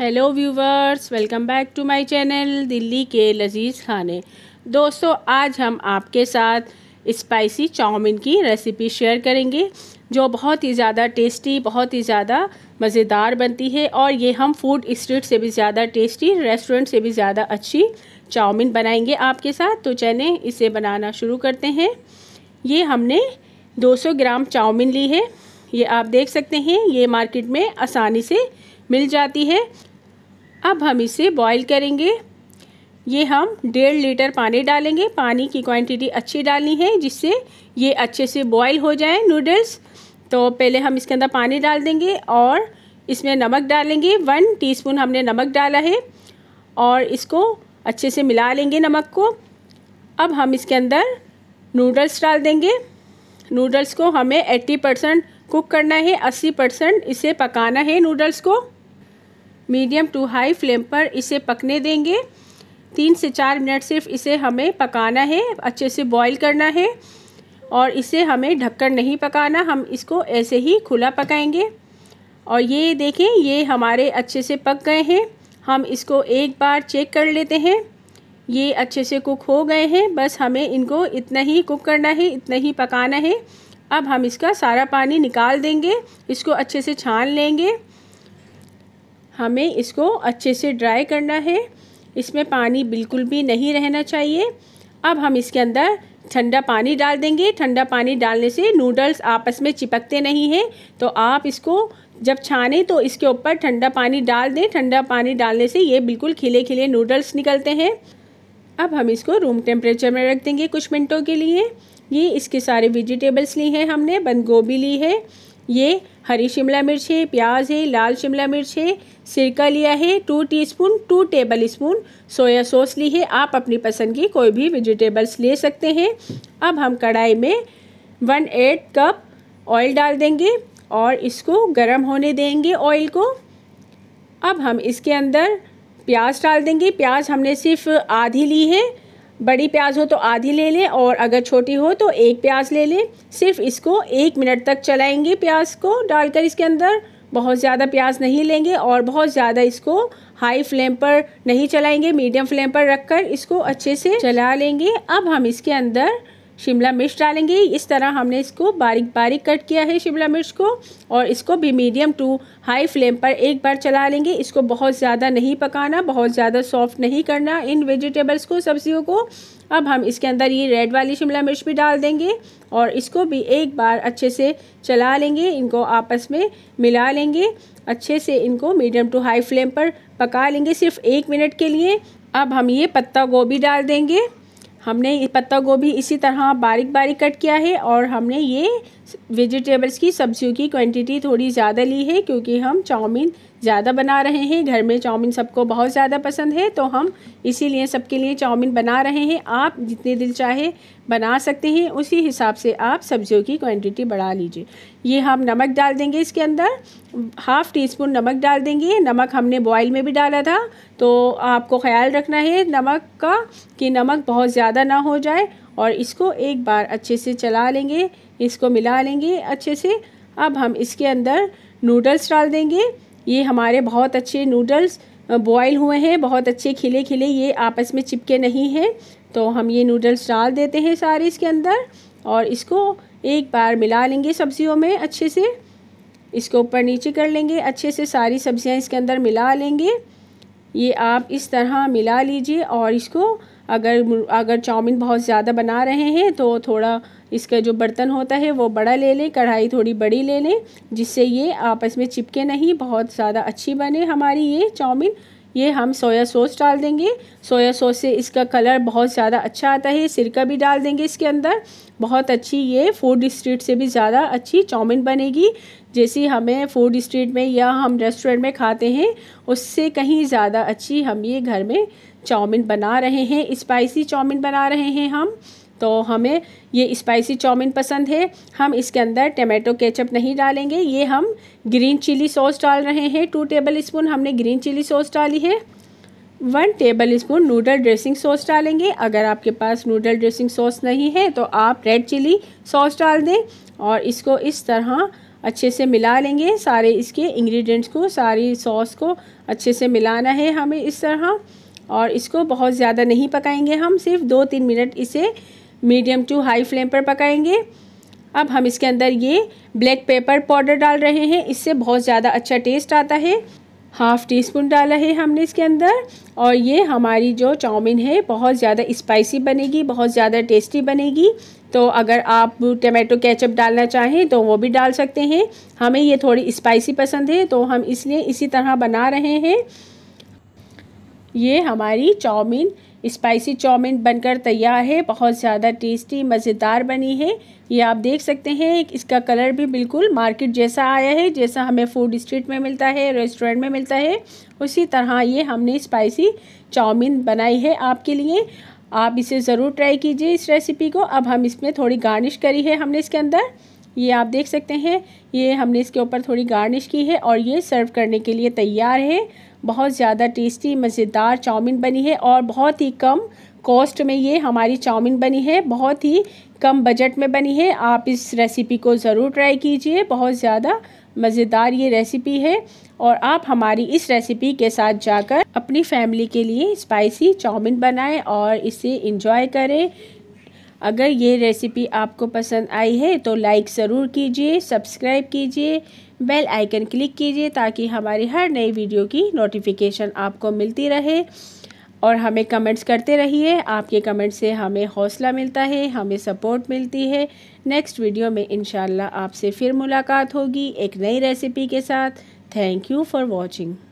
hello viewers welcome back to my channel Delhi के लजीज खाने दोस्तों आज हम आपके साथ स्पाइसी चाउमीन की रेसिपी शेयर करेंगे जो बहुत ही ज़्यादा टेस्टी बहुत ही ज़्यादा मज़ेदार बनती है और ये हम फूड स्ट्रीट से भी ज़्यादा टेस्टी रेस्टोरेंट से भी ज़्यादा अच्छी चाउमीन बनाएंगे आपके साथ तो चलें इसे बनाना शुरू करते हैं ये हमने 200 ग्राम चाउमीन ली है ये आप देख सकते हैं ये मार्केट में आसानी से मिल जाती है अब हम इसे बॉईल करेंगे ये हम डेढ़ लीटर पानी डालेंगे पानी की क्वांटिटी अच्छी डालनी है जिससे ये अच्छे से बॉईल हो जाए नूडल्स तो पहले हम इसके अंदर पानी डाल देंगे और इसमें नमक डालेंगे वन टीस्पून हमने नमक डाला है और इसको अच्छे से मिला लेंगे नमक को अब हम इसके अंदर नूडल्स डाल देंगे नूडल्स को हमें 80 परसेंट कुक करना है 80 परसेंट इसे पकाना है नूडल्स को मीडियम टू हाई फ्लेम पर इसे पकने देंगे तीन से चार मिनट सिर्फ इसे हमें पकाना है अच्छे से बॉईल करना है और इसे हमें ढककर नहीं पकाना हम इसको ऐसे ही खुला पकाएंगे और ये देखें ये हमारे अच्छे से पक गए हैं हम इसको एक बार चेक कर लेते हैं ये अच्छे से कुक हो गए हैं बस हमें इनको इतना ही कुक करना है इतना ही पकाना है अब हम इसका सारा पानी निकाल देंगे इसको अच्छे से छान लेंगे हमें इसको अच्छे से ड्राई करना है इसमें पानी बिल्कुल भी नहीं रहना चाहिए अब हम इसके अंदर ठंडा पानी डाल देंगे ठंडा पानी डालने से नूडल्स आपस में चिपकते नहीं हैं तो आप इसको जब छाने तो इसके ऊपर ठंडा पानी डाल दें ठंडा पानी डालने से ये बिल्कुल खिले खिले नूडल्स निकलते हैं अब हम इसको रूम टेम्परेचर में रख देंगे कुछ मिनटों के लिए ये इसके सारे वेजिटेबल्स ली हैं हमने बंद गोभी ली है ये हरी शिमला मिर्च है प्याज है लाल शिमला मिर्च है सिरका लिया है two teaspoon two tablespoon soya sauce ली है आप अपनी पसंद की कोई भी वेजिटेबल्स ले सकते हैं अब हम कढ़ाई में वन एट कप ऑयल डाल देंगे और इसको गर्म होने देंगे ऑयल को अब हम इसके अंदर प्याज डाल देंगे प्याज हमने सिर्फ आधी ली है बड़ी प्याज हो तो आधी ले लें और अगर छोटी हो तो एक प्याज ले लें सिर्फ इसको एक मिनट तक चलाएंगे प्याज को डालकर इसके अंदर बहुत ज़्यादा प्याज नहीं लेंगे और बहुत ज़्यादा इसको हाई फ्लेम पर नहीं चलाएंगे मीडियम फ्लेम पर रखकर इसको अच्छे से चला लेंगे अब हम इसके अंदर शिमला मिर्च डालेंगे इस तरह हमने इसको बारीक बारीक कट किया है शिमला मिर्च को और इसको भी मीडियम टू हाई फ्लेम पर एक बार चला लेंगे इसको बहुत ज़्यादा नहीं पकाना बहुत ज़्यादा सॉफ्ट नहीं करना इन वेजिटेबल्स को सब्जियों को अब हम इसके अंदर ये रेड वाली शिमला मिर्च भी डाल देंगे और इसको भी एक बार अच्छे से चला लेंगे इनको आपस में मिला लेंगे अच्छे से इनको मीडियम टू हाई फ्लेम पर पका लेंगे सिर्फ एक मिनट के लिए अब हम ये पत्ता गोभी डाल देंगे हमने पत्ता गोभी इसी तरह बारीक बारीक कट किया है और हमने ये वेजिटेबल्स की सब्जियों की क्वांटिटी थोड़ी ज़्यादा ली है क्योंकि हम चाउमीन ज़्यादा बना रहे हैं घर में चाउमीन सबको बहुत ज़्यादा पसंद है तो हम इसीलिए सबके लिए चाउमीन बना रहे हैं आप जितने दिल चाहे बना सकते हैं उसी हिसाब से आप सब्जियों की क्वांटिटी बढ़ा लीजिए ये हम नमक डाल देंगे इसके अंदर हाफ़ टी स्पून नमक डाल देंगे नमक हमने बॉयल में भी डाला था तो आपको ख्याल रखना है नमक का कि नमक बहुत ज़्यादा ना हो जाए और इसको एक बार अच्छे से चला लेंगे इसको मिला लेंगे अच्छे से अब हम इसके अंदर नूडल्स डाल देंगे ये हमारे बहुत अच्छे नूडल्स बॉयल हुए हैं बहुत अच्छे खिले खिले ये आपस में चिपके नहीं हैं तो हम ये नूडल्स डाल देते हैं सारे इसके अंदर और इसको एक बार मिला लेंगे सब्जियों में अच्छे से इसको ऊपर नीचे कर लेंगे अच्छे से सारी सब्जियां इसके अंदर मिला लेंगे ये आप इस तरह मिला लीजिए और इसको अगर अगर चाउमीन बहुत ज़्यादा बना रहे हैं तो थोड़ा इसका जो बर्तन होता है वो बड़ा ले लें कढ़ाई थोड़ी बड़ी ले लें जिससे ये आपस में चिपके नहीं बहुत ज़्यादा अच्छी बने हमारी ये चाउमीन ये हम सोया सॉस डाल देंगे सोया सॉस से इसका कलर बहुत ज़्यादा अच्छा आता है सिरका भी डाल देंगे इसके अंदर बहुत अच्छी ये फूड स्ट्रीट से भी ज़्यादा अच्छी चाउमिन बनेगी जैसी हमें फूड स्ट्रीट में या हम रेस्टोरेंट में खाते हैं उससे कहीं ज़्यादा अच्छी हम ये घर में चाउमिन बना रहे हैं स्पाइसी चाउमिन बना रहे हैं हम तो हमें ये स्पाइसी चाउमीन पसंद है हम इसके अंदर टमाटो केचप नहीं डालेंगे ये हम ग्रीन चिली सॉस डाल रहे हैं टू टेबल स्पून हमने ग्रीन चिली सॉस डाली है one tablespoon noodle dressing sauce डालेंगे अगर आपके पास नूडल ड्रेसिंग सॉस नहीं है तो आप रेड चिली सॉस डाल दें और इसको इस तरह अच्छे से मिला लेंगे सारे इसके इंग्रेडिएंट्स को सारी सॉस को अच्छे से मिलाना है हमें इस तरह और इसको बहुत ज़्यादा नहीं पकाएंगे हम सिर्फ दो तीन मिनट इसे मीडियम टू हाई फ्लेम पर पकाएंगे अब हम इसके अंदर ये ब्लैक पेपर पाउडर डाल रहे हैं इससे बहुत ज़्यादा अच्छा टेस्ट आता है हाफ़ टी स्पून डाला है हमने इसके अंदर और ये हमारी जो चाउमीन है बहुत ज़्यादा स्पाइसी बनेगी बहुत ज़्यादा टेस्टी बनेगी तो अगर आप टमाटो केचप डालना चाहें तो वो भी डाल सकते हैं हमें ये थोड़ी स्पाइसी पसंद है तो हम इसलिए इसी तरह बना रहे हैं ये हमारी चाउमीन स्पाइसी चाउमीन बनकर तैयार है बहुत ज़्यादा टेस्टी मज़ेदार बनी है ये आप देख सकते हैं इसका कलर भी बिल्कुल मार्केट जैसा आया है जैसा हमें फूड स्ट्रीट में मिलता है रेस्टोरेंट में मिलता है उसी तरह ये हमने स्पाइसी चाउमीन बनाई है आपके लिए आप इसे ज़रूर ट्राई कीजिए इस रेसिपी को अब हम इसमें थोड़ी गार्निश करी है हमने इसके अंदर ये आप देख सकते हैं ये हमने इसके ऊपर थोड़ी गार्निश की है और ये सर्व करने के लिए तैयार है बहुत ज़्यादा टेस्टी मज़ेदार चाउमीन बनी है और बहुत ही कम कॉस्ट में ये हमारी चाउमीन बनी है बहुत ही कम बजट में बनी है आप इस रेसिपी को ज़रूर ट्राई कीजिए बहुत ज़्यादा मज़ेदार ये रेसिपी है और आप हमारी इस रेसिपी के साथ जाकर अपनी फैमिली के लिए स्पाइसी चाउमीन बनाएं और इसे इंजॉय करें अगर ये रेसिपी आपको पसंद आई है तो लाइक ज़रूर कीजिए सब्सक्राइब कीजिए बेल आइकन क्लिक कीजिए ताकि हमारी हर नई वीडियो की नोटिफिकेशन आपको मिलती रहे और हमें कमेंट्स करते रहिए आपके कमेंट्स से हमें हौसला मिलता है हमें सपोर्ट मिलती है नेक्स्ट वीडियो में इन आपसे फिर मुलाकात होगी एक नई रेसिपी के साथ थैंक यू फॉर वॉचिंग